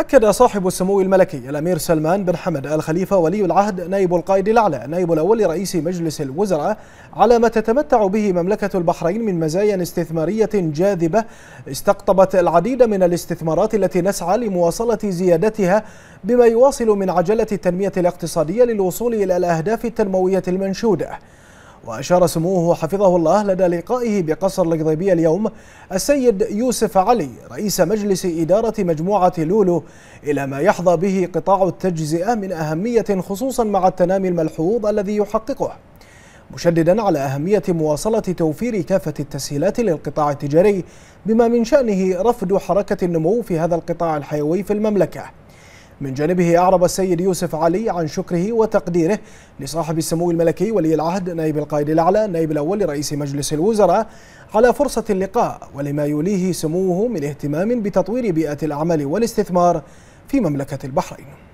أكد صاحب السمو الملكي الأمير سلمان بن حمد الخليفة ولي العهد نائب القائد الأعلى نائب الأول لرئيس مجلس الوزراء على ما تتمتع به مملكة البحرين من مزايا استثمارية جاذبة استقطبت العديد من الاستثمارات التي نسعى لمواصلة زيادتها بما يواصل من عجلة التنمية الاقتصادية للوصول إلى الأهداف التنموية المنشودة وأشار سموه حفظه الله لدى لقائه بقصر القضيبية اليوم السيد يوسف علي رئيس مجلس إدارة مجموعة لولو إلى ما يحظى به قطاع التجزئة من أهمية خصوصا مع التنامي الملحوظ الذي يحققه مشددا على أهمية مواصلة توفير كافة التسهيلات للقطاع التجاري بما من شأنه رفض حركة النمو في هذا القطاع الحيوي في المملكة من جانبه أعرب السيد يوسف علي عن شكره وتقديره لصاحب السمو الملكي ولي العهد نائب القائد الأعلى نائب الأول لرئيس مجلس الوزراء على فرصة اللقاء ولما يوليه سموه من اهتمام بتطوير بيئة العمل والاستثمار في مملكة البحرين